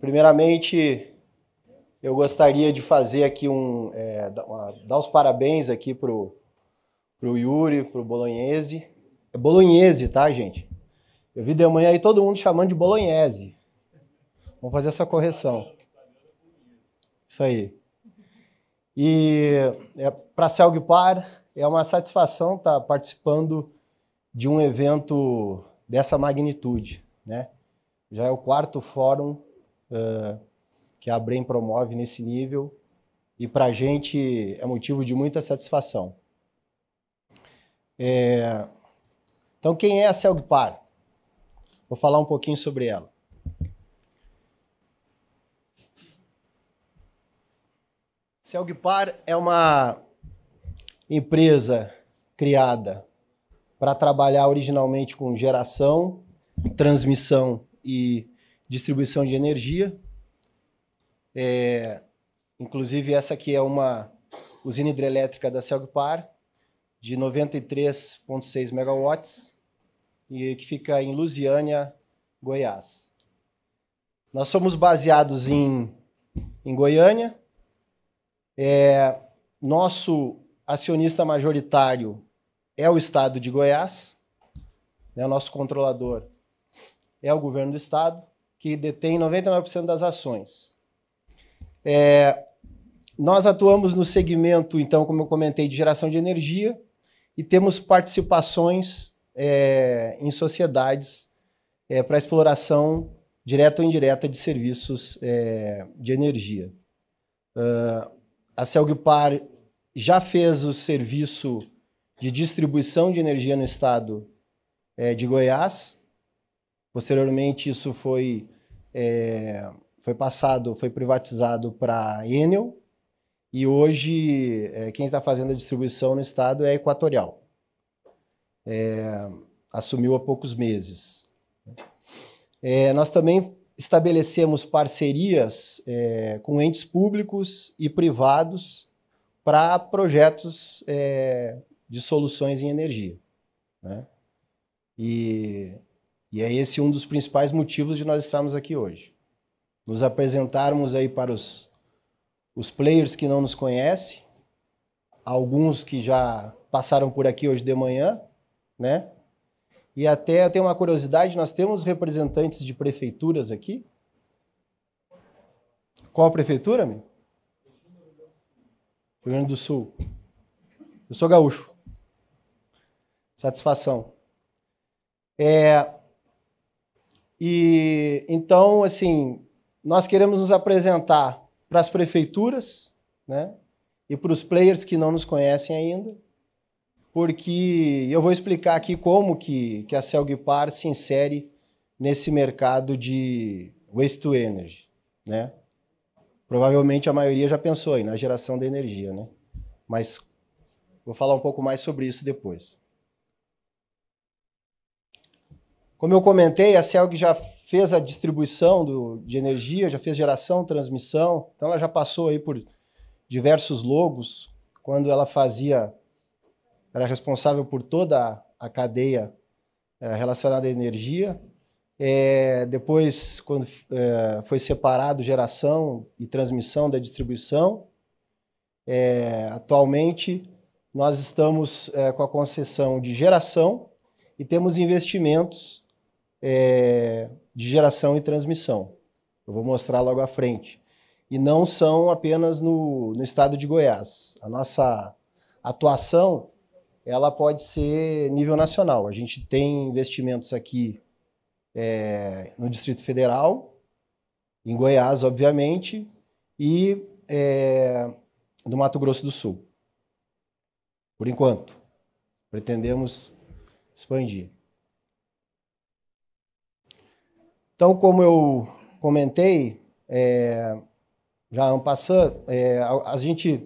Primeiramente, eu gostaria de fazer aqui um. É, dar os parabéns aqui pro, pro Yuri, pro Bolognese. É Bolognese, tá, gente? Eu vi de manhã aí todo mundo chamando de Bolognese. Vamos fazer essa correção. Isso aí. E é, para Selgpar, é uma satisfação estar tá participando de um evento dessa magnitude, né? Já é o quarto fórum uh, que a Brem promove nesse nível e para a gente é motivo de muita satisfação. É... Então, quem é a Celgpar? Vou falar um pouquinho sobre ela. Celgpar é uma empresa criada para trabalhar originalmente com geração, transmissão e distribuição de energia. É, inclusive, essa aqui é uma usina hidrelétrica da Celgpar, de 93,6 megawatts, e que fica em Lusiânia, Goiás. Nós somos baseados em, em Goiânia. É, nosso acionista majoritário é o Estado de Goiás. Né? Nosso controlador é o governo do Estado que detém 99% das ações. É, nós atuamos no segmento, então, como eu comentei, de geração de energia e temos participações é, em sociedades é, para exploração direta ou indireta de serviços é, de energia. Uh, a Celgipar já fez o serviço de distribuição de energia no estado é, de Goiás Posteriormente, isso foi, é, foi passado, foi privatizado para a Enel. E hoje, é, quem está fazendo a distribuição no estado é a Equatorial. É, assumiu há poucos meses. É, nós também estabelecemos parcerias é, com entes públicos e privados para projetos é, de soluções em energia. Né? E e é esse um dos principais motivos de nós estarmos aqui hoje. Nos apresentarmos aí para os, os players que não nos conhecem, alguns que já passaram por aqui hoje de manhã, né? E até eu tenho uma curiosidade, nós temos representantes de prefeituras aqui. Qual prefeitura, meu? Rio Grande do Sul. Eu sou gaúcho. Satisfação. É, e então, assim, nós queremos nos apresentar para as prefeituras, né? E para os players que não nos conhecem ainda, porque eu vou explicar aqui como que, que a Celgipar se insere nesse mercado de waste to energy, né? Provavelmente a maioria já pensou aí na geração de energia, né? Mas vou falar um pouco mais sobre isso depois. Como eu comentei, a Celg já fez a distribuição do, de energia, já fez geração, transmissão, então ela já passou aí por diversos logos, quando ela fazia, era responsável por toda a cadeia é, relacionada à energia. É, depois, quando é, foi separado geração e transmissão da distribuição, é, atualmente nós estamos é, com a concessão de geração e temos investimentos é, de geração e transmissão. Eu vou mostrar logo à frente. E não são apenas no, no estado de Goiás. A nossa atuação ela pode ser nível nacional. A gente tem investimentos aqui é, no Distrito Federal, em Goiás, obviamente, e é, no Mato Grosso do Sul. Por enquanto, pretendemos expandir. Então, como eu comentei, é, já um passado, é, a, a, gente,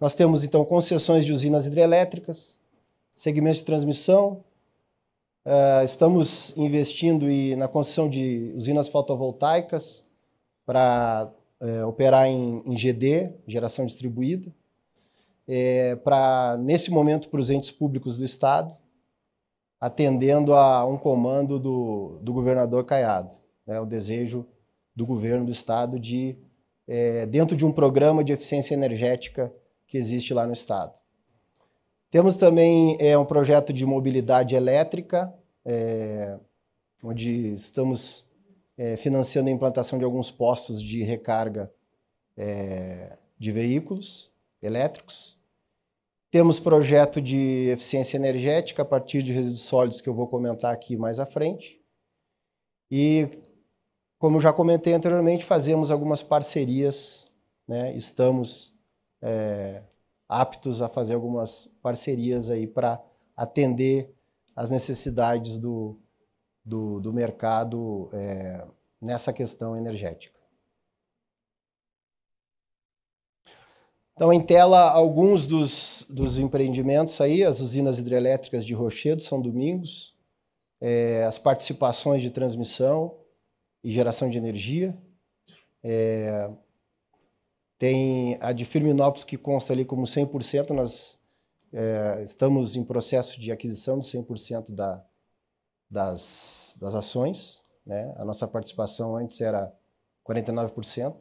nós temos então concessões de usinas hidrelétricas, segmentos de transmissão, é, estamos investindo e, na concessão de usinas fotovoltaicas para é, operar em, em GD, geração distribuída. É, para nesse momento para os entes públicos do estado atendendo a um comando do, do governador Caiado, né, o desejo do governo do estado de, é, dentro de um programa de eficiência energética que existe lá no estado. Temos também é, um projeto de mobilidade elétrica, é, onde estamos é, financiando a implantação de alguns postos de recarga é, de veículos elétricos. Temos projeto de eficiência energética a partir de resíduos sólidos que eu vou comentar aqui mais à frente. E, como já comentei anteriormente, fazemos algumas parcerias, né? estamos é, aptos a fazer algumas parcerias aí para atender as necessidades do, do, do mercado é, nessa questão energética. Então, em tela, alguns dos, dos empreendimentos aí, as usinas hidrelétricas de Rochedo, São Domingos, é, as participações de transmissão e geração de energia. É, tem a de Firminópolis, que consta ali como 100%, nós é, estamos em processo de aquisição de 100% da, das, das ações. Né? A nossa participação antes era 49%.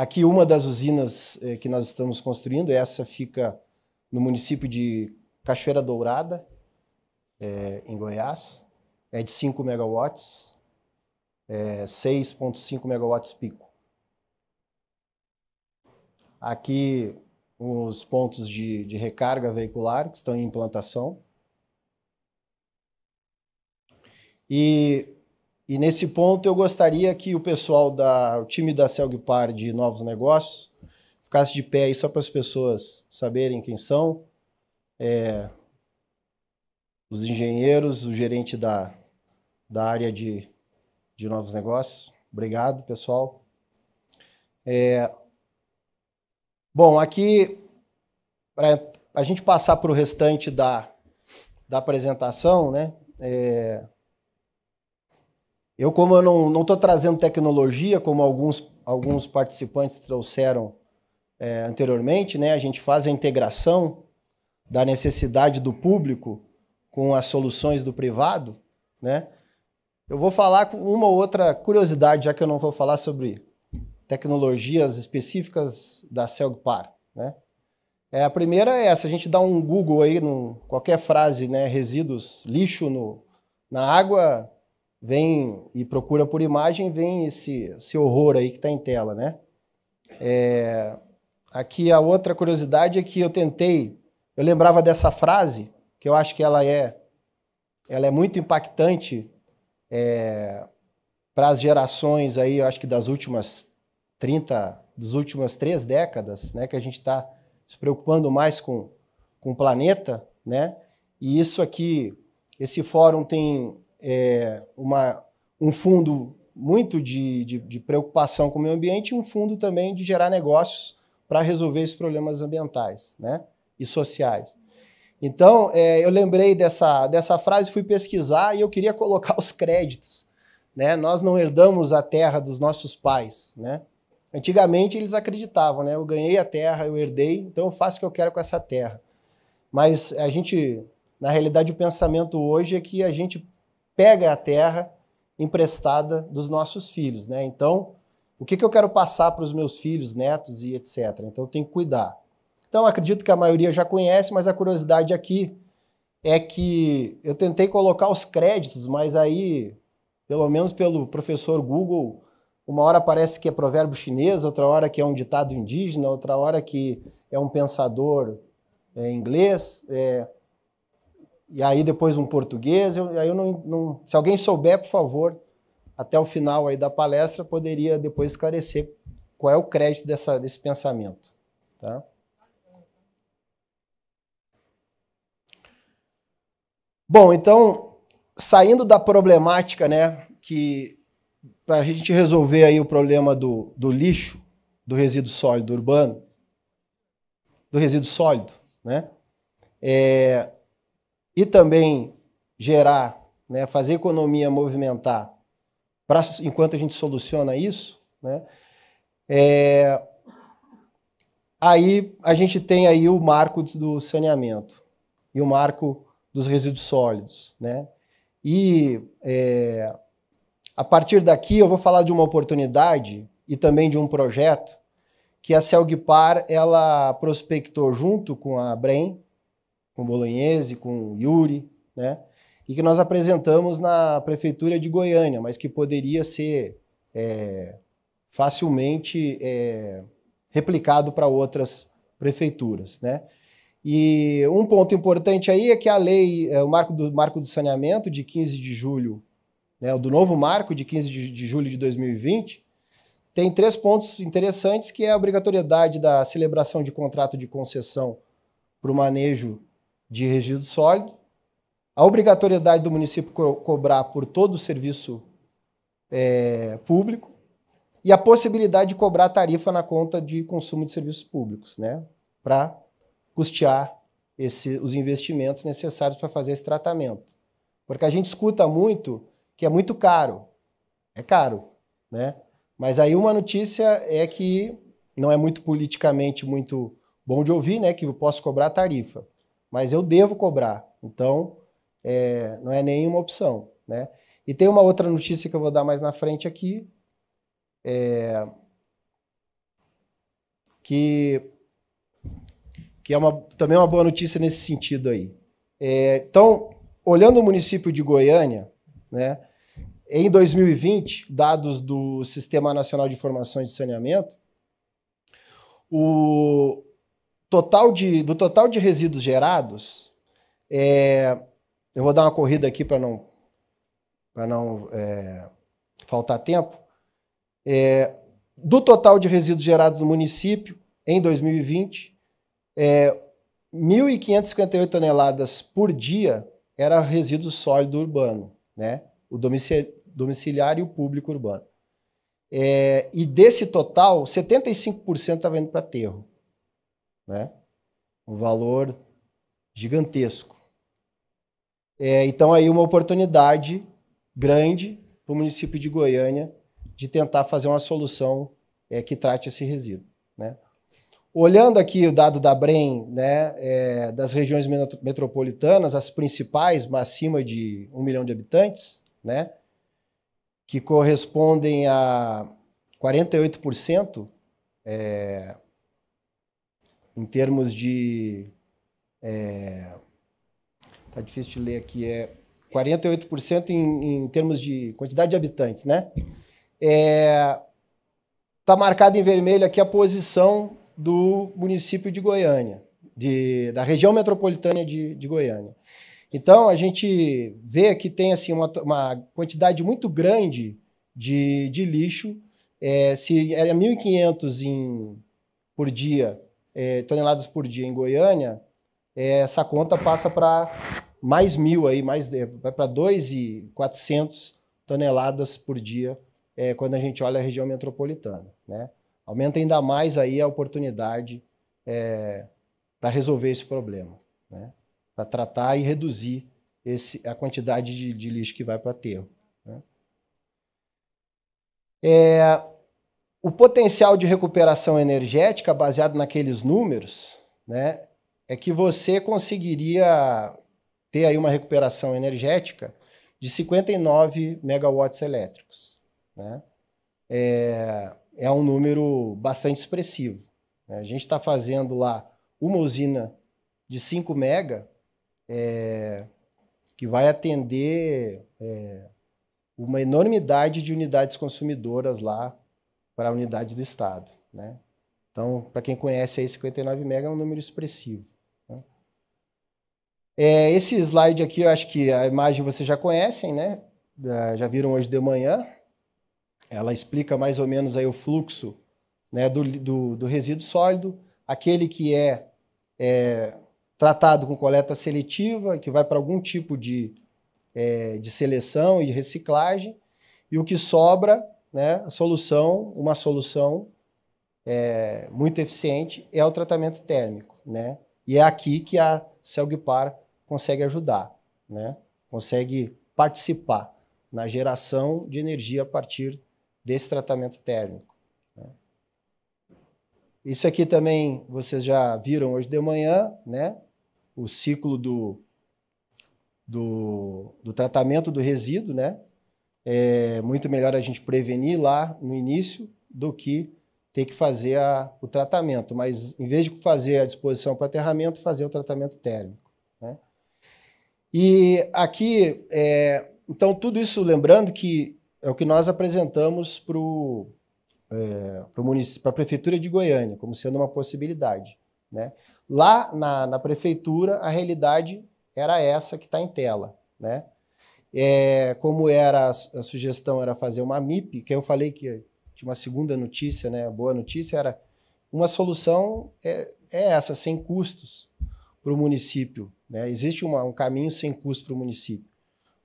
Aqui uma das usinas eh, que nós estamos construindo, essa fica no município de Cachoeira Dourada, eh, em Goiás, é de 5 megawatts, é eh, 6.5 megawatts pico. Aqui os pontos de, de recarga veicular que estão em implantação. E e nesse ponto eu gostaria que o pessoal da o time da Selgpar de Novos Negócios ficasse de pé aí só para as pessoas saberem quem são. É, os engenheiros, o gerente da, da área de, de novos negócios. Obrigado, pessoal. É, bom, aqui, para a gente passar para o restante da, da apresentação, né? É, eu, como eu não estou trazendo tecnologia, como alguns, alguns participantes trouxeram é, anteriormente, né, a gente faz a integração da necessidade do público com as soluções do privado, né? Eu vou falar com uma outra curiosidade, já que eu não vou falar sobre tecnologias específicas da Celgpar, né? É, a primeira é essa, a gente dá um Google aí, num, qualquer frase, né, resíduos, lixo no, na água, vem e procura por imagem, vem esse, esse horror aí que está em tela, né? É, aqui a outra curiosidade é que eu tentei, eu lembrava dessa frase, que eu acho que ela é, ela é muito impactante é, para as gerações aí, eu acho que das últimas 30, das últimas três décadas, né, que a gente está se preocupando mais com, com o planeta, né? E isso aqui, esse fórum tem é, uma, um fundo muito de, de, de, preocupação com o meio ambiente e um fundo também de gerar negócios para resolver esses problemas ambientais né? e sociais. Então, é, eu lembrei dessa, dessa frase, fui pesquisar e eu queria colocar os créditos. Né? Nós não herdamos a terra dos nossos pais. Né? Antigamente eles acreditavam, né? eu ganhei a terra, eu herdei, então eu faço o que eu quero com essa terra. Mas a gente, na realidade, o pensamento hoje é que a gente pega a terra emprestada dos nossos filhos, né? Então, o que, que eu quero passar para os meus filhos, netos e etc. Então, tem que cuidar. Então, acredito que a maioria já conhece, mas a curiosidade aqui é que eu tentei colocar os créditos, mas aí, pelo menos pelo professor Google, uma hora parece que é provérbio chinês, outra hora que é um ditado indígena, outra hora que é um pensador é, inglês. É, e aí depois um português. Eu, aí eu não, não, se alguém souber, por favor, até o final aí da palestra, poderia depois esclarecer qual é o crédito dessa, desse pensamento. Tá? Bom, então, saindo da problemática, né, que para a gente resolver aí o problema do, do lixo, do resíduo sólido urbano, do resíduo sólido, né, é, e também gerar, né, fazer a economia movimentar, pra, enquanto a gente soluciona isso, né, é, aí a gente tem aí o marco do saneamento e o marco dos resíduos sólidos, né? E é, a partir daqui eu vou falar de uma oportunidade e também de um projeto que a Celgpar ela prospectou junto com a Brem com Bolognese, com Yuri, né? E que nós apresentamos na prefeitura de Goiânia, mas que poderia ser é, facilmente é, replicado para outras prefeituras, né? E um ponto importante aí é que a lei, é, o marco do, marco do saneamento de 15 de julho, né, do novo marco de 15 de, de julho de 2020, tem três pontos interessantes, que é a obrigatoriedade da celebração de contrato de concessão para o manejo de resíduo sólido, a obrigatoriedade do município co cobrar por todo o serviço é, público e a possibilidade de cobrar tarifa na conta de consumo de serviços públicos, né, para custear esse, os investimentos necessários para fazer esse tratamento. Porque a gente escuta muito que é muito caro. É caro, né? Mas aí uma notícia é que não é muito politicamente muito bom de ouvir, né, que eu posso cobrar tarifa mas eu devo cobrar. Então, é, não é nenhuma opção, né? E tem uma outra notícia que eu vou dar mais na frente aqui, é, que, que é uma, também uma boa notícia nesse sentido aí. É, então, olhando o município de Goiânia, né, em 2020, dados do Sistema Nacional de Informação de Saneamento, o, total de, do total de resíduos gerados, é, eu vou dar uma corrida aqui para não, pra não é, faltar tempo. É, do total de resíduos gerados no município, em 2020, é, 1.558 toneladas por dia era resíduo sólido urbano, né? o domiciliar e o público urbano. É, e desse total, 75% estava indo para aterro né? Um valor gigantesco. É, então aí uma oportunidade grande para o município de Goiânia de tentar fazer uma solução é, que trate esse resíduo, né? Olhando aqui o dado da Brem, né, é, das regiões metropolitanas, as principais, acima de um milhão de habitantes, né, que correspondem a 48% é, em termos de. É, tá difícil de ler aqui, é 48% em, em termos de quantidade de habitantes, né? É, tá marcado em vermelho aqui a posição do município de Goiânia, de, da região metropolitana de, de Goiânia. Então, a gente vê que tem assim, uma, uma quantidade muito grande de, de lixo. É, se era 1.500 por dia é, toneladas por dia em Goiânia, é, essa conta passa para mais mil aí, mais é, vai para 2.400 toneladas por dia é, quando a gente olha a região metropolitana, né? Aumenta ainda mais aí a oportunidade é, para resolver esse problema, né? Para tratar e reduzir esse, a quantidade de, de lixo que vai para aterro. Né? É, o potencial de recuperação energética, baseado naqueles números, né, é que você conseguiria ter aí uma recuperação energética de 59 megawatts elétricos. Né? É, é um número bastante expressivo. Né? A gente está fazendo lá uma usina de 5 mega é, que vai atender é, uma enormidade de unidades consumidoras lá para a unidade do Estado. Né? Então, para quem conhece aí, 59 mega é um número expressivo. Né? É, esse slide aqui, eu acho que a imagem vocês já conhecem, né? É, já viram hoje de manhã. Ela explica mais ou menos aí o fluxo né, do, do, do resíduo sólido, aquele que é, é tratado com coleta seletiva, que vai para algum tipo de, é, de seleção e reciclagem, e o que sobra né, a solução, uma solução é, muito eficiente é o tratamento térmico, né? E é aqui que a Celgipar consegue ajudar, né? Consegue participar na geração de energia a partir desse tratamento térmico. Né? Isso aqui também vocês já viram hoje de manhã, né? O ciclo do, do, do tratamento do resíduo, né? é muito melhor a gente prevenir lá no início do que ter que fazer a, o tratamento. Mas em vez de fazer a disposição para aterramento, fazer o tratamento térmico. Né? E aqui, é, então, tudo isso lembrando que é o que nós apresentamos para é, a Prefeitura de Goiânia, como sendo uma possibilidade. Né? Lá na, na prefeitura, a realidade era essa que está em tela. Né? É, como era a, sugestão era fazer uma MIP, que eu falei que tinha uma segunda notícia, né? Boa notícia era uma solução é, é essa, sem custos para o município. Né? Existe uma, um caminho sem custo para o município,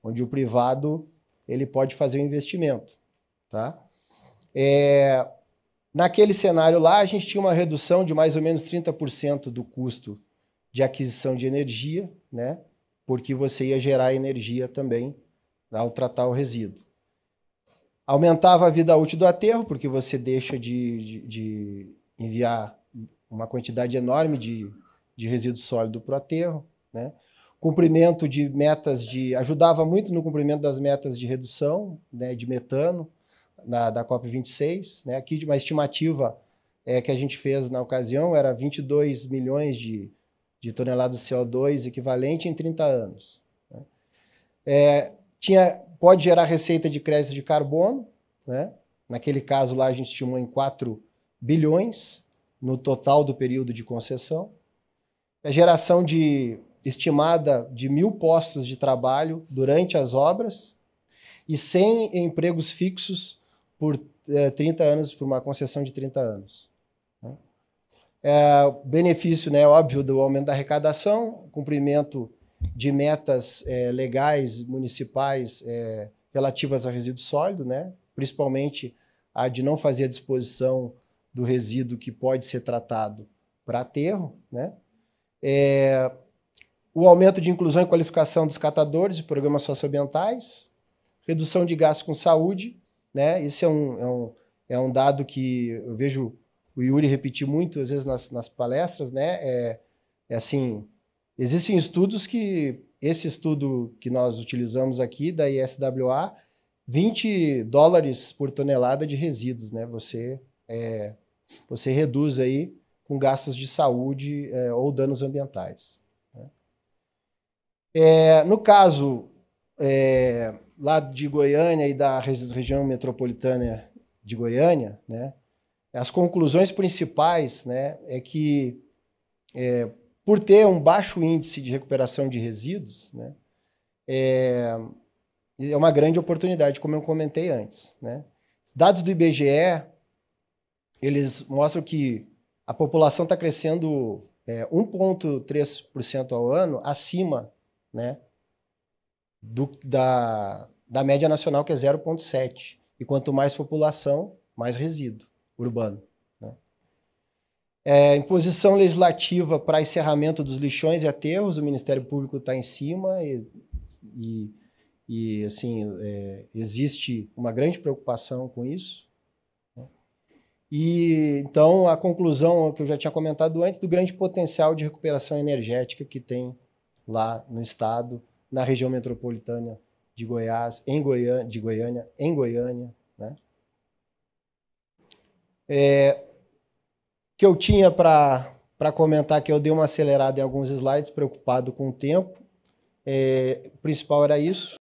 onde o privado ele pode fazer o um investimento. Tá? É, naquele cenário lá, a gente tinha uma redução de mais ou menos 30% do custo de aquisição de energia, né? porque você ia gerar energia também ao tratar o resíduo. Aumentava a vida útil do aterro, porque você deixa de, de, de enviar uma quantidade enorme de, de resíduo sólido para o aterro. Né? Cumprimento de metas de. ajudava muito no cumprimento das metas de redução né, de metano na, da COP26. Né? Aqui, de uma estimativa é, que a gente fez na ocasião, era 22 milhões de de toneladas de CO2 equivalente em 30 anos. Né? É, tinha, pode gerar receita de crédito de carbono, né? naquele caso lá a gente estimou em 4 bilhões no total do período de concessão. A é geração de estimada de mil postos de trabalho durante as obras e 100 empregos fixos por eh, é, 30 anos, por uma concessão de 30 anos. É, benefício, né, óbvio, do aumento da arrecadação, cumprimento de metas é, legais municipais é, relativas a resíduo sólido, né, principalmente a de não fazer a disposição do resíduo que pode ser tratado para aterro, né? É, o aumento de inclusão e qualificação dos catadores e programas socioambientais, redução de gastos com saúde, né? Esse é um, é um, é um dado que eu vejo o Yuri repetiu muito, às vezes, nas, nas palestras, né? É, é, assim, existem estudos que... Esse estudo que nós utilizamos aqui, da ISWA, 20 dólares por tonelada de resíduos, né? Você, é, você reduz aí com gastos de saúde é, ou danos ambientais. Né? É, no caso é, lá de Goiânia e da região metropolitana de Goiânia, né? As conclusões principais né, é que, é, por ter um baixo índice de recuperação de resíduos, né, é, é uma grande oportunidade, como eu comentei antes. Né? Dados do IBGE, eles mostram que a população está crescendo é, 1,3% ao ano acima né, do, da, da média nacional, que é 0,7%. E quanto mais população, mais resíduo urbano. Né? É, imposição legislativa para encerramento dos lixões e aterros, o Ministério Público está em cima e, e, e assim, é, existe uma grande preocupação com isso. Né? E então a conclusão que eu já tinha comentado antes do grande potencial de recuperação energética que tem lá no estado, na região metropolitana de Goiás, em Goiânia, de Goiânia, em Goiânia, é, que eu tinha para comentar que eu dei uma acelerada em alguns slides, preocupado com o tempo. É, o principal era isso.